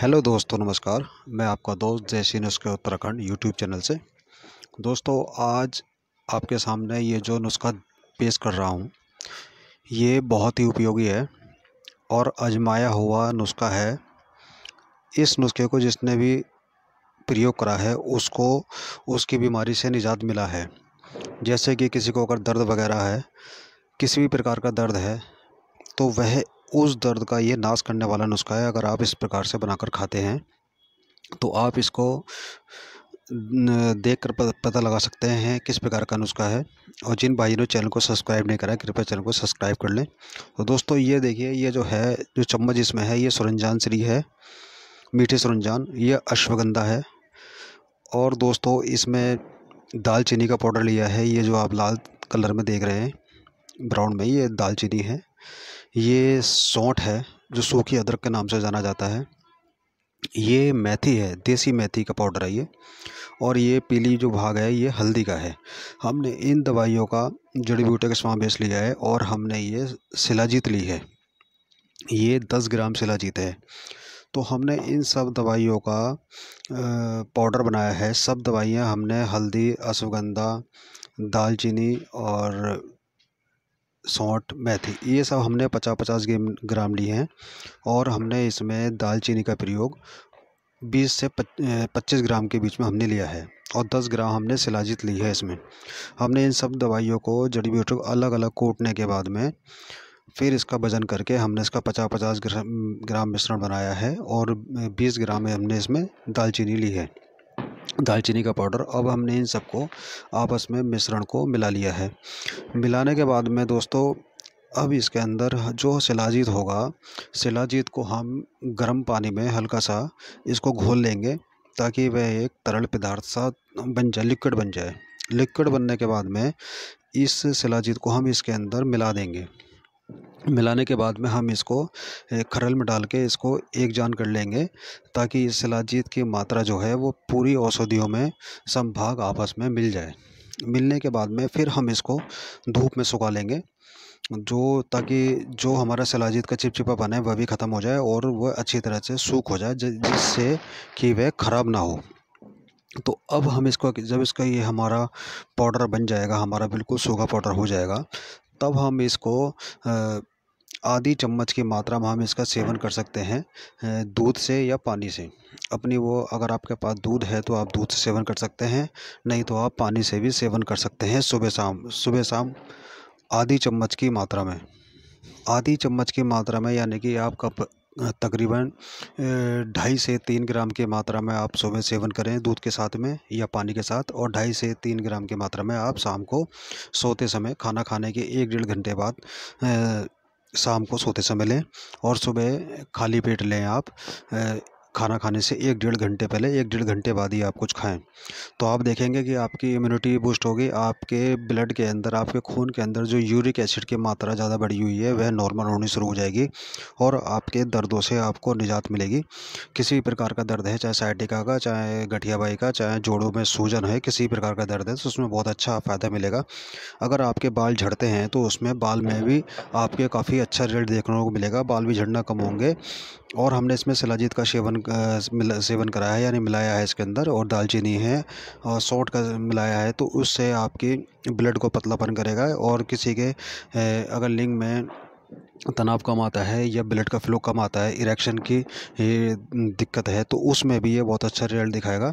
hello दोस्तों नमस्कार मैं आपका दोस्त जय सी नुस्खे उत्तराखंड यूट्यूब चैनल से दोस्तों आज आपके सामने ये जो नुस्खा पेश कर रहा हूँ ये बहुत ही उपयोगी है और अजमाया हुआ नुस्खा है इस नुस्खे को जिसने भी प्रयोग करा है उसको उसकी बीमारी से निजात मिला है जैसे कि किसी को अगर दर्द वगैरह है किसी भी प्रकार का दर्द है तो वह उस दर्द का ये नाश करने वाला नुस्खा है अगर आप इस प्रकार से बनाकर खाते हैं तो आप इसको देख कर पता लगा सकते हैं किस प्रकार का नुस्खा है और जिन भाई ने चैनल को सब्सक्राइब नहीं करा कृपया चैनल को सब्सक्राइब कर लें तो दोस्तों ये देखिए ये जो है जो चम्मच इसमें है ये सुरंजान श्री है मीठे सुरंजान ये अश्वगंधा है और दोस्तों इसमें दालचीनी का पाउडर लिया है ये जो आप लाल कलर में देख रहे हैं ब्राउन में ये दालचीनी है ये सौठ है जो सूखी अदरक के नाम से जाना जाता है ये मेथी है देसी मेथी का पाउडर है ये और ये पीली जो भाग है ये हल्दी का है हमने इन दवाइयों का जड़ी बूटी का समावेश लिया है और हमने ये सिलाजीत ली है ये दस ग्राम सिलाजीत है तो हमने इन सब दवाइयों का पाउडर बनाया है सब दवाइयाँ हमने हल्दी अश्वगंधा दालचीनी और सौठ मेथी ये सब हमने पचास पचास ग्राम लिए हैं और हमने इसमें दालचीनी का प्रयोग 20 से 25 ग्राम के बीच में हमने लिया है और 10 ग्राम हमने सिलाजित ली है इसमें हमने इन सब दवाइयों को जड़ी बूटी को अलग अलग कूटने के बाद में फिर इसका वजन करके हमने इसका पचास पचास ग्राम मिश्रण बनाया है और बीस ग्राम हमने इसमें दालचीनी ली है दालचीनी का पाउडर अब हमने इन सबको आपस में मिश्रण को मिला लिया है मिलाने के बाद में दोस्तों अब इसके अंदर जो सिलाजीत होगा सिलाजीत को हम गर्म पानी में हल्का सा इसको घोल लेंगे ताकि वह एक तरल पदार्थ सा बन जाए लिक्विड बन जाए लिक्विड बनने के बाद में इस सिलाजीत को हम इसके अंदर मिला देंगे मिलाने के बाद में हम इसको खरल में डाल के इसको एक जान कर लेंगे ताकि इस सलाजीत की मात्रा जो है वो पूरी औषधियों में संभाग आपस में मिल जाए मिलने के बाद में फिर हम इसको धूप में सुखा लेंगे जो ताकि जो हमारा सलाजीत का चिपचिपा बने वह भी ख़त्म हो जाए और वह अच्छी तरह से सूख हो जाए जिससे कि वह ख़राब ना हो तो अब हम इसको जब इसका ये हमारा पाउडर बन जाएगा हमारा बिल्कुल सूखा पाउडर हो जाएगा तब हम इसको आधी चम्मच की मात्रा में हम इसका सेवन कर सकते हैं दूध से या पानी से अपनी वो अगर आपके पास दूध है तो आप दूध से सेवन कर सकते हैं नहीं तो आप पानी से भी सेवन कर सकते हैं सुबह शाम सुबह शाम आधी चम्मच की मात्रा में आधी चम्मच की मात्रा में यानी कि आप कप तकरीबन ढाई से तीन ग्राम की मात्रा में आप सुबह सेवन करें दूध के साथ में या पानी के साथ और ढाई से तीन ग्राम की मात्रा में आप शाम को सोते समय खाना खाने के एक डेढ़ घंटे बाद शाम को सोते समय लें और सुबह खाली पेट लें आप खाना खाने से एक डेढ़ घंटे पहले एक डेढ़ घंटे बाद ही आप कुछ खाएं तो आप देखेंगे कि आपकी इम्यूनिटी बूस्ट होगी आपके ब्लड के अंदर आपके खून के अंदर जो यूरिक एसिड की मात्रा ज़्यादा बढ़ी हुई है वह नॉर्मल होनी शुरू हो जाएगी और आपके दर्दों से आपको निजात मिलेगी किसी भी प्रकार का दर्द है चाहे साइटिका का चाहे गठियाबाई का चाहे जोड़ों में सूजन है किसी प्रकार का दर्द है तो उसमें बहुत अच्छा फ़ायदा मिलेगा अगर आपके बाल झड़ते हैं तो उसमें बाल में भी आपके काफ़ी अच्छा रिजल्ट देखने को मिलेगा बाल भी झड़ना कम होंगे और हमने इसमें सिलाजीत का सेवन सेवन मिला सेवन कराया है यानी मिलाया है इसके अंदर और दालचीनी है और सौट का मिलाया है तो उससे आपकी ब्लड को पतलापन करेगा और किसी के अगर लिंग में तनाव कम आता है या ब्लड का फ्लो कम आता है इरेक्शन की दिक्कत है तो उसमें भी ये बहुत अच्छा रिजल्ट दिखाएगा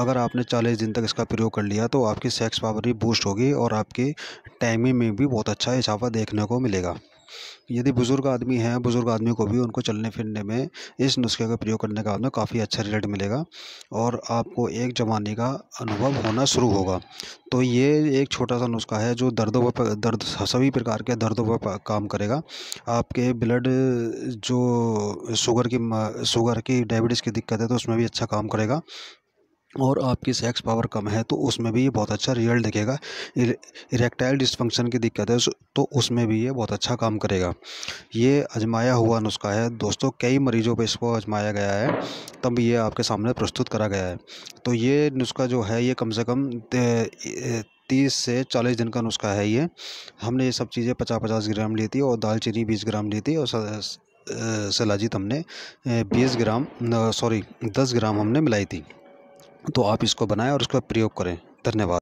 अगर आपने 40 दिन तक इसका प्रयोग कर लिया तो आपकी सेक्स पावर भी बूस्ट होगी और आपकी टाइमिंग में भी बहुत अच्छा इजाफा देखने को मिलेगा यदि बुज़ुर्ग आदमी हैं बुज़ुर्ग आदमी को भी उनको चलने फिरने में इस नुस्खे का प्रयोग करने में काफ़ी अच्छा रिजल्ट मिलेगा और आपको एक ज़माने का अनुभव होना शुरू होगा तो ये एक छोटा सा नुस्खा है जो दर्दों पर दर्द सभी प्रकार के दर्दों पर काम करेगा आपके ब्लड जो शुगर की शुगर की डायबिटीज़ की दिक्कत है तो उसमें भी अच्छा काम करेगा और आपकी सेक्स पावर कम है तो उसमें भी ये बहुत अच्छा रिजल्ट देखेगा इरेक्टाइल डिस्फंक्शन की दिक्कत है तो उसमें भी ये बहुत अच्छा काम करेगा ये अजमाया हुआ नुस्खा है दोस्तों कई मरीजों पे इसको अजमाया गया है तब ये आपके सामने प्रस्तुत करा गया है तो ये नुस्खा जो है ये कम से कम तीस से चालीस दिन का नुस्खा है ये हमने ये सब चीज़ें पचास पचास ग्राम ली थी और दालचीनी बीस ग्राम ली थी और सलाजीत हमने बीस ग्राम सॉरी दस ग्राम हमने मिलाई थी तो आप इसको बनाएं और इसका प्रयोग करें धन्यवाद